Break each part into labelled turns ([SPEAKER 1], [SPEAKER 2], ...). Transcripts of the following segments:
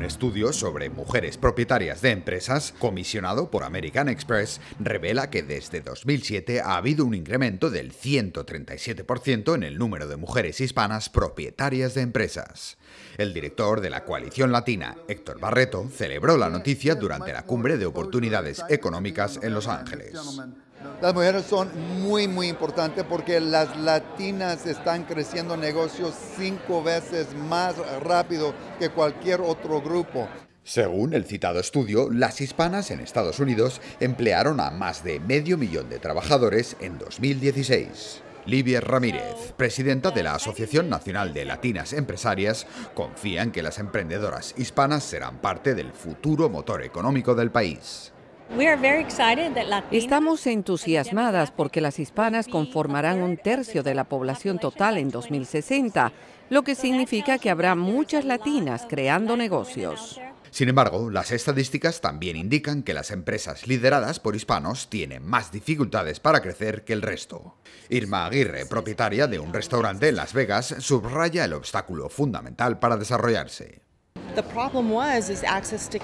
[SPEAKER 1] Un estudio sobre mujeres propietarias de empresas, comisionado por American Express, revela que desde 2007 ha habido un incremento del 137% en el número de mujeres hispanas propietarias de empresas. El director de la coalición latina, Héctor Barreto, celebró la noticia durante la cumbre de oportunidades económicas en Los Ángeles.
[SPEAKER 2] Las mujeres son muy, muy importantes porque las latinas están creciendo negocios cinco veces más rápido que cualquier otro grupo.
[SPEAKER 1] Según el citado estudio, las hispanas en Estados Unidos emplearon a más de medio millón de trabajadores en 2016. Livia Ramírez, presidenta de la Asociación Nacional de Latinas Empresarias, confía en que las emprendedoras hispanas serán parte del futuro motor económico del país.
[SPEAKER 3] Estamos entusiasmadas porque las hispanas conformarán un tercio de la población total en 2060, lo que significa que habrá muchas latinas creando negocios.
[SPEAKER 1] Sin embargo, las estadísticas también indican que las empresas lideradas por hispanos tienen más dificultades para crecer que el resto. Irma Aguirre, propietaria de un restaurante en Las Vegas, subraya el obstáculo fundamental para desarrollarse.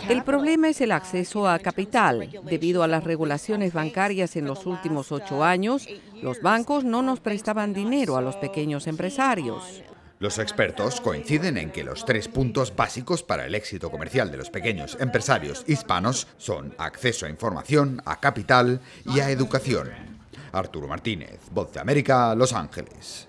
[SPEAKER 3] El problema es el uh, acceso a capital. Debido a las regulaciones bancarias en los últimos uh, ocho años, los bancos no nos prestaban dinero a los pequeños empresarios.
[SPEAKER 1] Los expertos coinciden en que los tres puntos básicos para el éxito comercial de los pequeños empresarios hispanos son acceso a información, a capital y a educación. Arturo Martínez, Voz de América, Los Ángeles.